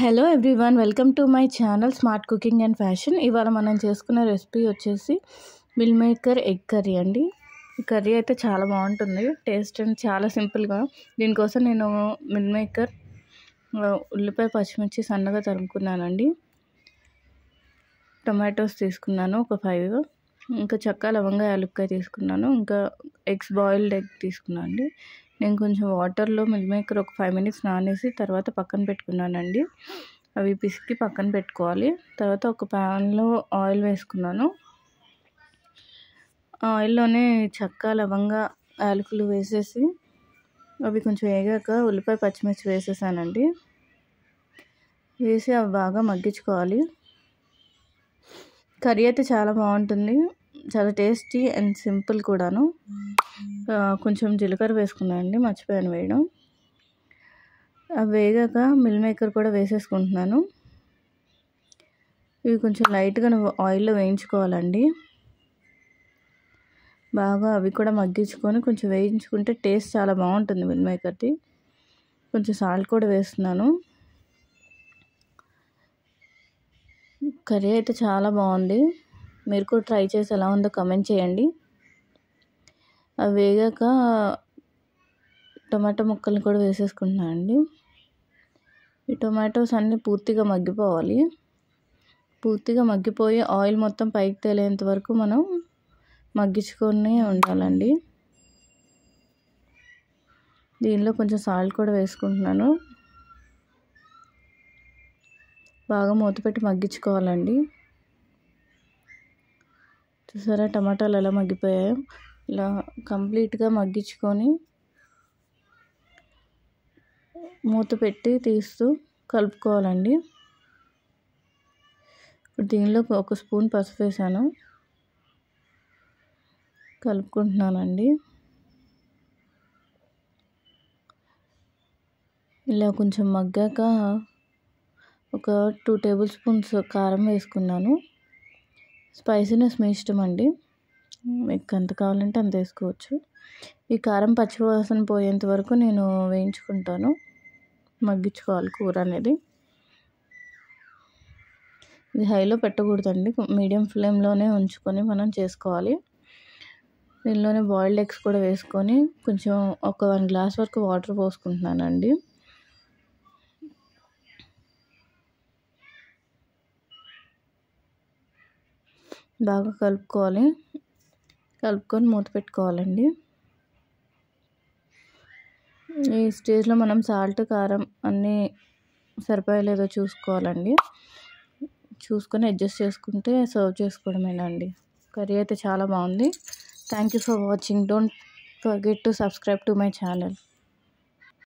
hello everyone welcome to my channel smart cooking and fashion ఇవాళ మనం చేసుకున్న recipe వచ్చేసి మిల్ మేకర్ ఎగ్ కర్రీ అండి ఈ కర్రీ అయితే చాలా బాగుంటుంది టేస్ట్ అండ్ చాలా సింపుల్గా దీనికోసం నేను మిల్ మేకర్ ఉల్లిపాయ పచ్చిమిర్చి సన్నగా తరుముకున్నానండి టొమాటోస్ తీసుకున్నాను ఒక ఫైవ్ ఇంకా చక్క లవంగా యాలుక్కాయ తీసుకున్నాను ఇంకా ఎగ్స్ బాయిల్డ్ ఎగ్ తీసుకున్నాను అండి నేను కొంచెం వాటర్లో మిల్ మేకర్ ఒక ఫైవ్ మినిట్స్ నానేసి తర్వాత పక్కన పెట్టుకున్నానండి అవి పిసికి పక్కన పెట్టుకోవాలి తర్వాత ఒక ప్యాన్లో ఆయిల్ వేసుకున్నాను ఆయిల్లోనే చక్క లవంగా యాలకులు వేసేసి అవి కొంచెం వేగాక ఉల్లిపాయ పచ్చిమిర్చి వేసేసానండి వేసి అవి బాగా మగ్గించుకోవాలి కర్రీ అయితే చాలా బాగుంటుంది చాలా టేస్టీ అండ్ సింపుల్ కూడాను కొంచెం జీలకర్ర వేసుకున్నానండి మర్చిపోయాను వేయడం అవి వేగాక మిల్ మేకర్ కూడా వేసేసుకుంటున్నాను ఇవి కొంచెం లైట్గా ఆయిల్లో వేయించుకోవాలండి బాగా అవి కూడా మగ్గించుకొని కొంచెం వేయించుకుంటే టేస్ట్ చాలా బాగుంటుంది మిల్ మేకర్ది కొంచెం సాల్ట్ కూడా వేస్తున్నాను కర్రీ అయితే చాలా బాగుంది మీరు కూడా ట్రై చేసి ఎలా ఉందో కమెంట్ చేయండి అవి వేగాక టొమాటో ముక్కల్ని కూడా వేసేసుకుంటున్నాను అండి ఈ టొమాటోస్ అన్నీ పూర్తిగా మగ్గిపోవాలి పూర్తిగా మగ్గిపోయి ఆయిల్ మొత్తం పైకి తేలేంత వరకు మనం మగ్గించుకొని ఉండాలండి దీనిలో కొంచెం సాల్ట్ కూడా వేసుకుంటున్నాను బాగా మూత పెట్టి మగ్గించుకోవాలండి చూసారా టమాటాలు ఎలా మగ్గిపోయాయో ఇలా కంప్లీట్గా మగ్గించుకొని మూత పెట్టి తీస్తూ కలుపుకోవాలండి ఇప్పుడు దీనిలో ఒక స్పూన్ పసుపు వేసాను కలుపుకుంటున్నానండి ఇలా కొంచెం మగ్గాక ఒక టూ టేబుల్ స్పూన్స్ కారం వేసుకున్నాను స్పైసీనెస్ మీ ఇష్టం అండి మీకు ఎంత కావాలంటే అంత వేసుకోవచ్చు ఈ కారం పచ్చివాసన పోయేంత వరకు నేను వేయించుకుంటాను మగ్గించుకోవాలి కూర అనేది ఇది హైలో పెట్టకూడదండి మీడియం ఫ్లేమ్లోనే ఉంచుకొని మనం చేసుకోవాలి దీనిలోనే బాయిల్డ్ ఎగ్స్ కూడా వేసుకొని కొంచెం ఒక వన్ గ్లాస్ వరకు వాటర్ పోసుకుంటున్నానండి బాగా కలుపుకోవాలి కలుపుకొని మూత పెట్టుకోవాలండి ఈ స్టేజ్లో మనం సాల్ట్ కారం అన్నీ సరిపోయలేదో చూసుకోవాలండి చూసుకొని అడ్జస్ట్ చేసుకుంటే సర్వ్ చేసుకోవడమేనండి కర్రీ అయితే చాలా బాగుంది thank you for watching don't forget to subscribe to my channel